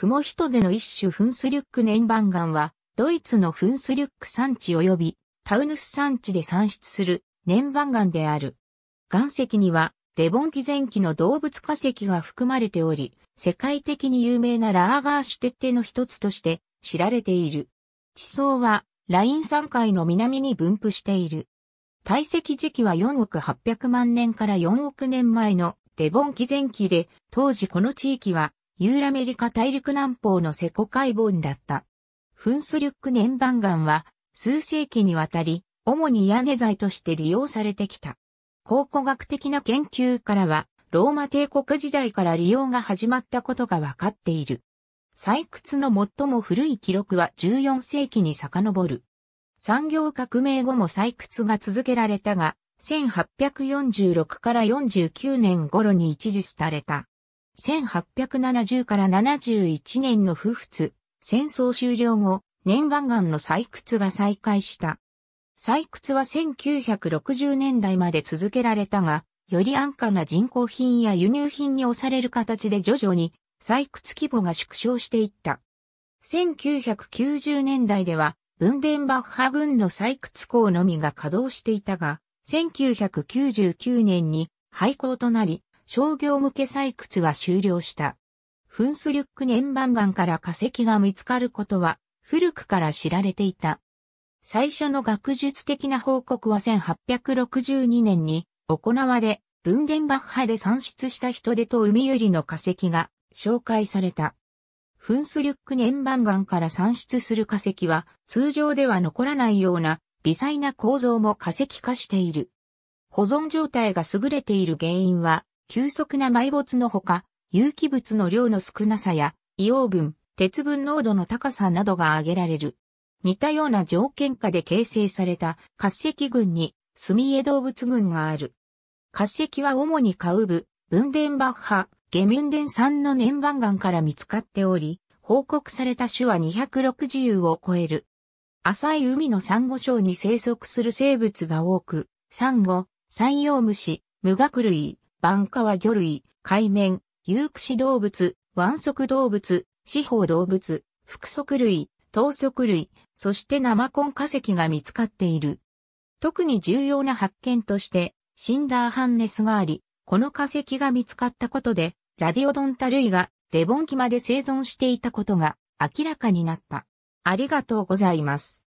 雲人での一種フンスリュック年番岩は、ドイツのフンスリュック山地及びタウヌス山地で産出する年番岩である。岩石には、デボン紀前期の動物化石が含まれており、世界的に有名なラーガーシュテッテの一つとして知られている。地層は、ライン山海の南に分布している。堆積時期は4億800万年から4億年前のデボン紀前期で、当時この地域はユーラメリカ大陸南方のセコ海盆だった。フンスリュック年番岩は数世紀にわたり、主に屋根材として利用されてきた。考古学的な研究からは、ローマ帝国時代から利用が始まったことがわかっている。採掘の最も古い記録は14世紀に遡る。産業革命後も採掘が続けられたが、1846から49年頃に一時廃れた。1870から71年の不仏、戦争終了後、念願岩の採掘が再開した。採掘は1960年代まで続けられたが、より安価な人工品や輸入品に押される形で徐々に採掘規模が縮小していった。1990年代では、ブンデンバッハ軍の採掘港のみが稼働していたが、1999年に廃校となり、商業向け採掘は終了した。フンスリュック年番岩から化石が見つかることは古くから知られていた。最初の学術的な報告は1862年に行われ、文伝爆破で産出した人手と海よりの化石が紹介された。フンスリュック年番岩から産出する化石は通常では残らないような微細な構造も化石化している。保存状態が優れている原因は急速な埋没のほか、有機物の量の少なさや、硫黄分、鉄分濃度の高さなどが挙げられる。似たような条件下で形成された滑石群に墨江動物群がある。滑石は主にカウブ、ブンデンバッハ、ゲミュンデン産の年番岩から見つかっており、報告された種は260を超える。浅い海のサンゴ礁に生息する生物が多く、サンゴ、山陽虫、無学類、バンカは魚類、海面、有駆動物、腕足動物、四方動物、腹足類、頭足類、そして生コン化石が見つかっている。特に重要な発見として、シンダーハンネスがあり、この化石が見つかったことで、ラディオドンタ類がデボン期まで生存していたことが明らかになった。ありがとうございます。